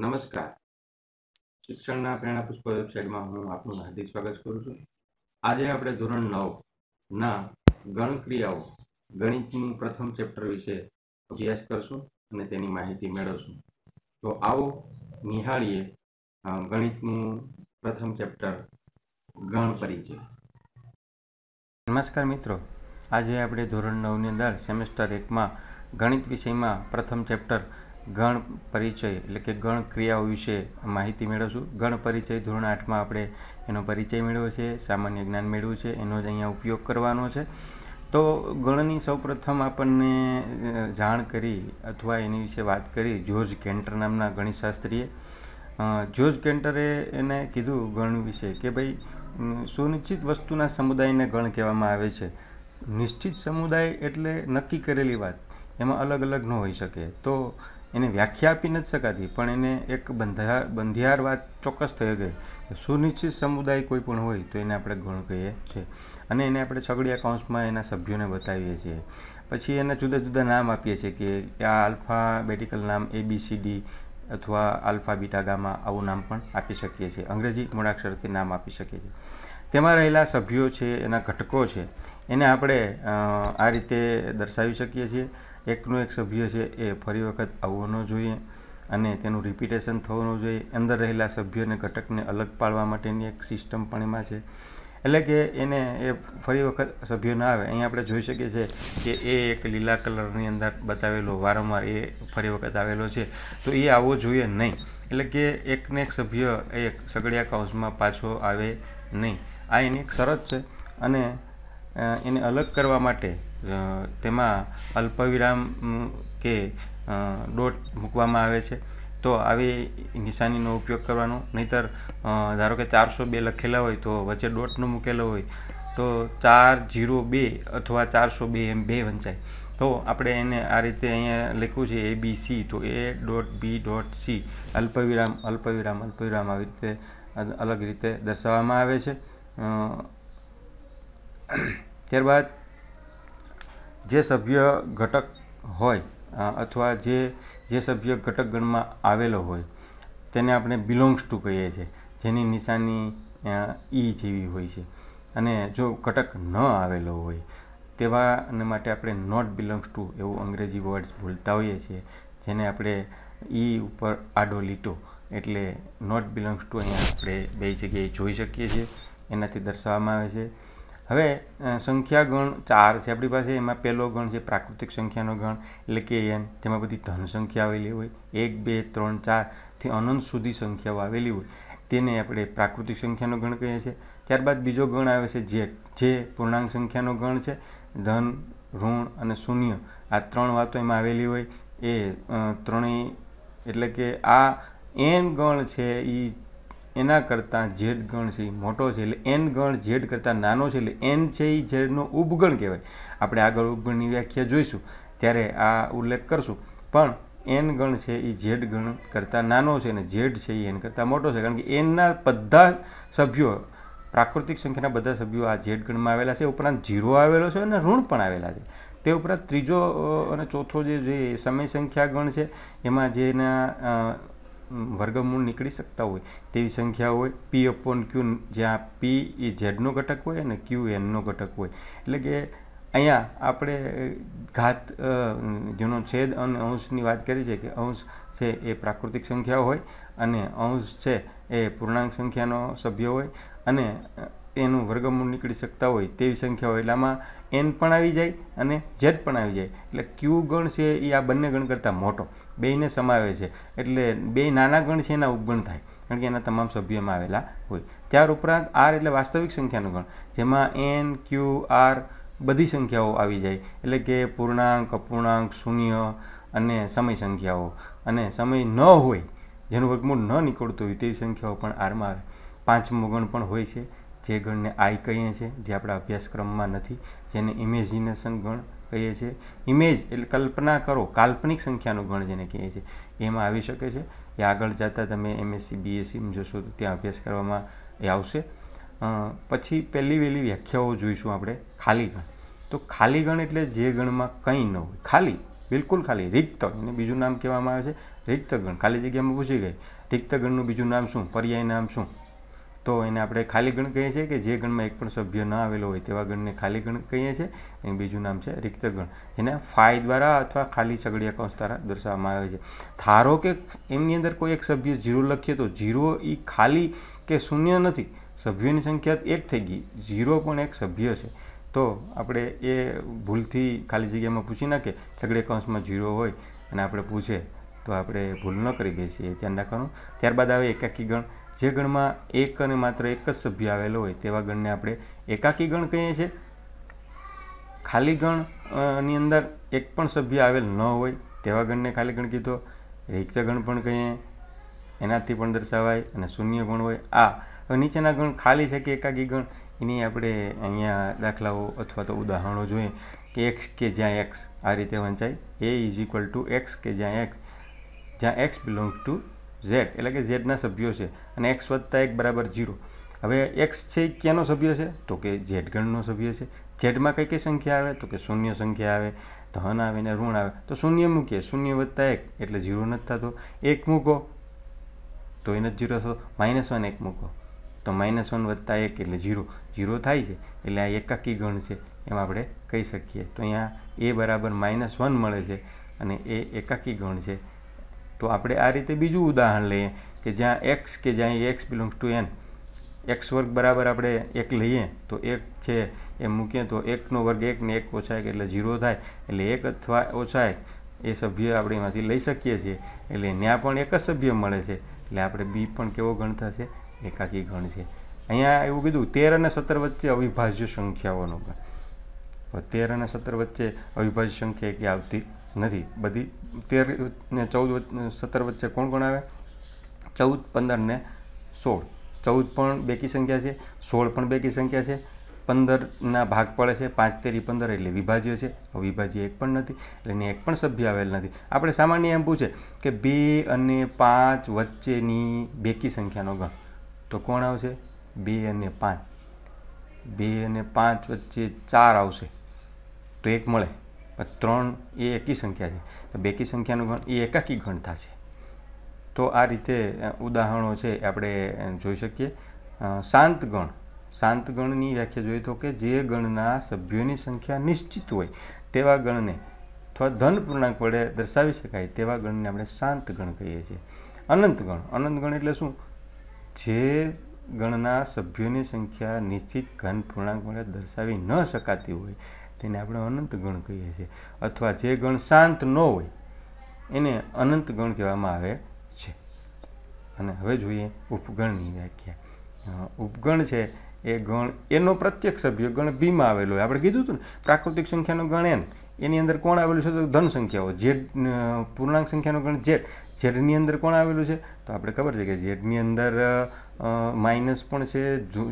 નમસ્કાર શિક્ષણના પ્રેરણા પુષ્પ વેબસાઇટમાં હું આપનું હાર્દિક સ્વાગત કરું છું આજે આપણે ધોરણ નવ ના ગણક્રિયાઓ ગણિતનું પ્રથમ ચેપ્ટર વિશે અભ્યાસ કરશું અને તેની માહિતી મેળવશું તો આવો નિહાળીએ ગણિતનું પ્રથમ ચેપ્ટર ગણ પરિચય નમસ્કાર મિત્રો આજે આપણે ધોરણ નવની અંદર સેમેસ્ટર એકમાં ગણિત વિષયમાં પ્રથમ ચેપ્ટર ગણ પરિચય એટલે કે ગણ ક્રિયાઓ વિશે માહિતી મેળવશું ગણ પરિચય ધોરણ આઠમાં આપણે એનો પરિચય મેળવ્યો છે સામાન્ય જ્ઞાન મેળવ્યું છે એનો જ અહીંયા ઉપયોગ કરવાનો છે તો ગણની સૌપ્રથમ આપણને જાણ કરી અથવા એની વિશે વાત કરી જ્યોર્જ કેન્ટર નામના ગણિતશાસ્ત્રીએ જ્યોર્જ કેન્ટરે એને કીધું ગણ વિશે કે ભાઈ સુનિશ્ચિત વસ્તુના સમુદાયને ગણ કહેવામાં આવે છે નિશ્ચિત સમુદાય એટલે નક્કી કરેલી વાત એમાં અલગ અલગ ન હોઈ શકે તો એને વ્યાખ્યા આપી નથી શકાતી પણ એને એક બંધા બંધિયાર વાત ચોક્કસ થઈ ગઈ કે સુનિશ્ચિત સમુદાય કોઈ પણ હોય તો એને આપણે ગણ કહીએ છીએ અને એને આપણે છગડીયા કૌંસમાં એના સભ્યોને બતાવીએ છીએ પછી એના જુદા જુદા નામ આપીએ છીએ કે આ આલ્ફાબેટિકલ નામ એબીસીડી અથવા આલ્ફા બીટા ગામા આવું નામ પણ આપી શકીએ છીએ અંગ્રેજી મૂળાક્ષરથી નામ આપી શકીએ છીએ તેમાં રહેલા સભ્યો છે એના ઘટકો છે એને આપણે આ રીતે દર્શાવી શકીએ છીએ એકનો એક સભ્ય છે એ ફરી વખત આવવો ન જોઈએ અને તેનું રિપીટેશન થવું ન જોઈએ અંદર રહેલા સભ્યને ઘટકને અલગ પાડવા માટેની એક સિસ્ટમ પણ એમાં છે એટલે કે એને એ ફરી વખત સભ્ય ના આવે અહીં આપણે જોઈ શકીએ છીએ કે એ એક લીલા કલરની અંદર બતાવેલો વારંવાર એ ફરી વખત આવેલો છે તો એ આવવો જોઈએ નહીં એટલે કે એકને એક સભ્ય એક સગડિયા કાઉન્સમાં પાછો આવે નહીં આ એની એક શરત છે અને એને અલગ કરવા માટે તેમાં અલ્પવિરામ કે ડોટ મૂકવામાં આવે છે તો આવી નિશાનીનો ઉપયોગ કરવાનો નહીંતર ધારો કે ચારસો બે લખેલા હોય તો વચ્ચે ડોટનું મૂકેલો હોય તો ચાર જીરો બે અથવા ચારસો બે એમ બે વંચાય તો આપણે એને આ રીતે અહીંયા લખ્યું છે એ બી સી તો A dot B dot C અલ્પવિરામ અલ્પવિરામ અલ્પવિરામ આવી રીતે અલગ રીતે દર્શાવવામાં આવે છે ત્યારબાદ જે સભ્ય ઘટક હોય અથવા જે જે સભ્ય ઘટકગણમાં આવેલો હોય તેને આપણે બિલોંગ્સ ટુ કહીએ છીએ જેની નિશાની ઈ e જેવી હોય છે અને જો ઘટક ન આવેલો હોય તેવાને માટે આપણે નોટ બિલોંગ્સ ટુ એવું અંગ્રેજી વર્ડ્સ બોલતા હોઈએ છીએ જેને આપણે ઈ e ઉપર આડો લીટો એટલે નોટ બિલોંગ્સ ટુ અહીંયા આપણે બે જગ્યાએ જોઈ શકીએ છીએ એનાથી દર્શાવવામાં આવે છે હવે સંખ્યા ગણ ચાર છે આપણી પાસે એમાં પહેલો ગણ છે પ્રાકૃતિક સંખ્યાનો ગણ એટલે કે એન તેમાં બધી ધન સંખ્યા આવેલી હોય એક બે ત્રણ ચારથી અનંત સુધી સંખ્યાઓ આવેલી હોય તેને આપણે પ્રાકૃતિક સંખ્યાનો ગણ કહીએ છીએ ત્યારબાદ બીજો ગણ આવે છે જે જે પૂર્ણાંક સંખ્યાનો ગણ છે ધન ઋણ અને શૂન્ય આ ત્રણ વાતો એમાં આવેલી હોય એ ત્રણેય એટલે કે આ એન ગણ છે એ એના કરતાં ઝેડ ગણ છે એ મોટો છે એટલે એન ગણ ઝેડ કરતાં નાનો છે એટલે એન છે એ ઝેડનો ઉપગણ કહેવાય આપણે આગળ ઉપગણની વ્યાખ્યા જોઈશું ત્યારે આ ઉલ્લેખ કરશું પણ એન ગણ છે એ ઝેડ ગણ કરતાં નાનો છે અને ઝેડ છે એ એન કરતાં મોટો છે કારણ કે એનના બધા સભ્યો પ્રાકૃતિક સંખ્યાના બધા સભ્યો આ ઝેડ ગણમાં આવેલા છે ઉપરાંત ઝીરો આવેલો છે અને ઋણ પણ આવેલા છે તે ઉપરાંત ત્રીજો અને ચોથો જે સમય સંખ્યા ગણ છે એમાં જેના વર્ગમૂળ નીકળી શકતા હોય તેવી સંખ્યા હોય પી અપોન ક્યુ જ્યાં પી એ ઝેડનો ઘટક હોય અને ક્યુ એનનો ઘટક હોય એટલે કે અહીંયા આપણે ઘાત જેનો છેદ અને અંશની વાત કરી છે કે અંશ છે એ પ્રાકૃતિક સંખ્યા હોય અને અંશ છે એ પૂર્ણાંક સંખ્યાનો સભ્ય હોય અને એનું વર્ગમૂળ નીકળી શકતા હોય તેવી સંખ્યા હોય એટલે આમાં એન પણ આવી જાય અને ઝેડ પણ આવી જાય એટલે ક્યુ ગણ છે એ આ બંને ગણ કરતાં મોટો બેયને સમાવે છે એટલે બે નાના ગણ છે એના ઉપગણ થાય કારણ કે એના તમામ સભ્યોમાં આવેલા હોય ત્યાર ઉપરાંત આર એટલે વાસ્તવિક સંખ્યાનું ગણ જેમાં એન ક્યુ આર બધી સંખ્યાઓ આવી જાય એટલે કે પૂર્ણાંક અપૂર્ણાંક શૂન્ય અને સમય સંખ્યાઓ અને સમય ન હોય જેનું વર્ગમૂળ ન નીકળતું હોય તેવી સંખ્યાઓ પણ આરમાં આવે પાંચમો ગણ પણ હોય છે જે ગણને આઈ કહીએ છીએ જે આપણા અભ્યાસક્રમમાં નથી જેને ઇમેજિનેશન ગણ કહીએ છીએ ઇમેજ એટલે કલ્પના કરો કાલ્પનિક સંખ્યાનું ગણ જેને કહીએ છીએ એમાં આવી શકે છે એ આગળ જતાં તમે એમએસસી બીએસસીમાં જોશો તો ત્યાં અભ્યાસ કરવામાં એ આવશે પછી પહેલી વહેલી વ્યાખ્યાઓ જોઈશું આપણે ખાલી ગણ તો ખાલી ગણ એટલે જે ગણમાં કંઈ ન હોય ખાલી બિલકુલ ખાલી રિક્ત એને બીજું નામ કહેવામાં આવે છે રિક્ત ગણ ખાલી જગ્યામાં પૂછી ગઈ રિક્ત ગણનું બીજું નામ શું પર્યાય નામ શું તો એને આપણે ખાલી ગણ કહીએ છીએ કે જે ગણમાં એક પણ સભ્ય ન આવેલો હોય તેવા ગણને ખાલી ગણ કહીએ છીએ અને બીજું નામ છે રિક્ત ગણ જેને ફાય દ્વારા અથવા ખાલી સગડિયા કૌંસ દ્વારા દર્શાવવામાં આવે છે ધારો કે એમની અંદર કોઈ એક સભ્ય ઝીરો લખીએ તો ઝીરો એ ખાલી કે શૂન્ય નથી સભ્યોની સંખ્યા એક થઈ ગઈ ઝીરો પણ એક સભ્ય છે તો આપણે એ ભૂલથી ખાલી જગ્યામાં પૂછી નાખીએ સગડે કૌંસમાં ઝીરો હોય અને આપણે પૂછે તો આપણે ભૂલ ન કરી છીએ ધ્યાન રાખવાનું ત્યારબાદ આવે એકાકી ગણ જે ગણમાં એક અને માત્ર એક જ સભ્ય આવેલો હોય તેવા ગણને આપણે એકાકી ગણ કહીએ છીએ ખાલી ગણ ની અંદર એક પણ સભ્ય આવેલ ન હોય તેવા ગણને ખાલી ગણ કીધો રિક્ત ગણ પણ કહીએ એનાથી પણ દર્શાવાય અને શૂન્ય ગણ હોય આ હવે નીચેના ગણ ખાલી છે કે એકાકી ગણ એની આપણે અહીંયા દાખલાઓ અથવા તો ઉદાહરણો જોઈએ કે એક્સ કે જ્યાં એક્સ આ રીતે વંચાય A is equal to x કે જ્યાં એક્સ જ્યાં એક્સ બિલોંગ ટુ ઝેડ એટલે કે ઝેડના સભ્યો છે અને એક્સ વત્તા એક બરાબર ઝીરો હવે એક્સ છે એ ક્યાંનો સભ્ય છે તો કે ઝેડ ગણનો સભ્ય છે ઝેડમાં કઈ કઈ સંખ્યા આવે તો કે શૂન્ય સંખ્યા આવે ધન આવે ને ઋણ આવે તો શૂન્ય મૂકીએ શૂન્ય વત્તા એક એટલે ઝીરો નથી થતો એક મૂકો તો એ નથી ઝીરો થતો માઇનસ વન એક મૂકો તો માઇનસ વન વત્તા એક એટલે જીરો ઝીરો થાય છે એટલે આ એકાકી ગણ છે એમ આપણે કહી શકીએ તો અહીંયા એ બરાબર માઇનસ વન મળે છે અને એ એકાકી ગણ છે તો આપણે આ રીતે બીજું ઉદાહરણ લઈએ કે જ્યાં એક્સ કે જ્યાં x belongs to N x વર્ગ બરાબર આપણે એક લઈએ તો એક છે એ મૂકીએ તો એકનો વર્ગ એક ને એક ઓછા એક એટલે ઝીરો થાય એટલે એક અથવા ઓછા એક એ સભ્ય આપણે એમાંથી લઈ શકીએ છીએ એટલે ત્યાં પણ એક જ સભ્ય મળે છે એટલે આપણે બી પણ કેવો ગણ થશે એકાકી ગણ છે અહીંયા એવું કીધું તેર અને સત્તર વચ્ચે અવિભાજ્ય સંખ્યાઓનું ગણ તેર અને સત્તર વચ્ચે અવિભાજ્ય સંખ્યા કે આવતી નથી બધી તેર ને ચૌદ સત્તર વચ્ચે કોણ કોણ આવે ચૌદ પંદર ને સોળ ચૌદ પણ બેકી સંખ્યા છે સોળ પણ બેકી સંખ્યા છે પંદરના ભાગ પડે છે પાંચ તેરી પંદર એટલે વિભાજ્ય છે અવિભાજ્ય એક પણ નથી એટલે એની એક પણ સભ્ય આવેલ નથી આપણે સામાન્ય એમ પૂછે કે બે અને પાંચ વચ્ચેની બેકી સંખ્યાનો ગણ તો કોણ આવશે બે અને પાંચ બે અને પાંચ વચ્ચે ચાર આવશે તો એક મળે ત્રણ એ એકી સંખ્યા છે તો બેકી સંખ્યાનું ગણ એ એકાકી ગણ થશે તો આ રીતે ઉદાહરણો છે આપણે જોઈ શકીએ શાંત ગણ શાંત ગણની વ્યાખ્યા જોઈએ તો કે જે ગણના સભ્યોની સંખ્યા નિશ્ચિત હોય તેવા ગણને અથવા ધન પૂર્ણાંક વડે દર્શાવી શકાય તેવા ગણને આપણે શાંત ગણ કહીએ છીએ અનંત ગણ અનંત ગણ એટલે શું જે ગણના સભ્યોની સંખ્યા નિશ્ચિત ઘન પૂર્ણાંક વડે દર્શાવી ન શકાતી હોય તેને આપણે અનંત ગણ કહીએ છીએ અથવા જે ગણ શાંત ન હોય એને અનંત ગણ કહેવામાં આવે છે અને હવે જોઈએ ઉપગણની વ્યાખ્યા ઉપગણ છે એ ગણ એનો પ્રત્યક્ષ સભ્ય ગણ બીમાં આવેલો હોય આપણે કીધું હતું ને પ્રાકૃતિક સંખ્યાનો ગણ એન એની અંદર કોણ આવેલું છે તો ધન સંખ્યાઓ જેડ પૂર્ણાંક સંખ્યાનો ગણ જેડ જેડની અંદર કોણ આવેલું છે તો આપણે ખબર છે કે જેડની અંદર માઇનસ પણ છે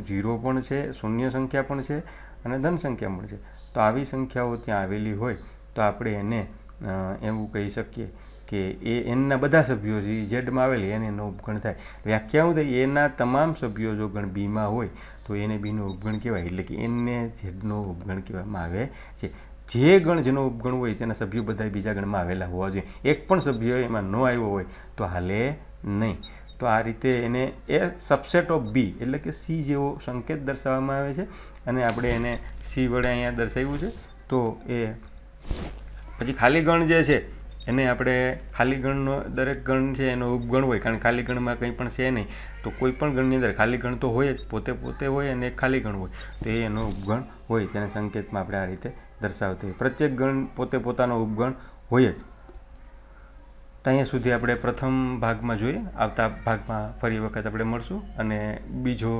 ઝીરો પણ છે શૂન્ય સંખ્યા પણ છે અને ધન સંખ્યા પણ છે તો આવી સંખ્યાઓ ત્યાં આવેલી હોય તો આપણે એને એવું કહી શકીએ કે એ એનના બધા સભ્યો જે ઝેડમાં આવેલી એને એનો ઉપગણ થાય વ્યાખ્યા શું થાય એના તમામ સભ્યો જો ગણ બીમાં હોય તો એને બીનો ઉપગણ કહેવાય એટલે કે એને ઝેડનો ઉપગણ કહેવામાં આવે છે જે ગણ જેનો ઉપગણ હોય તેના સભ્યો બધા બીજા ગણમાં આવેલા હોવા જોઈએ એક પણ સભ્ય એમાં ન આવ્યો હોય તો હાલે નહીં તો આ રીતે એને એ સબસેટ ઓફ બી એટલે કે સી જેવો સંકેત દર્શાવવામાં આવે છે અને આપણે એને સી વડે અહીંયા દર્શાવ્યું છે તો એ પછી ખાલી ગણ જે છે એને આપણે ખાલી ગણનો દરેક ગણ છે એનો ઉપગણ હોય કારણ કે ખાલી ગણમાં કંઈ પણ છે નહીં તો કોઈ પણ ગણની અંદર ખાલી ગણ તો હોય જ પોતે પોતે હોય અને એક ખાલી ગણ હોય તો એ એનો ઉપગણ હોય તેના સંકેતમાં આપણે આ રીતે દર્શાવતી હોય પ્રત્યેક ગણ પોતે પોતાનો ઉપગણ હોય જ તો અહીંયા સુધી આપણે પ્રથમ ભાગમાં જોઈએ આવતા ભાગમાં ફરી વખત આપણે મળશું અને બીજો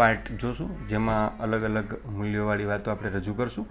પાર્ટ જોશું જેમાં અલગ અલગ મૂલ્યોવાળી વાતો આપણે રજૂ કરશું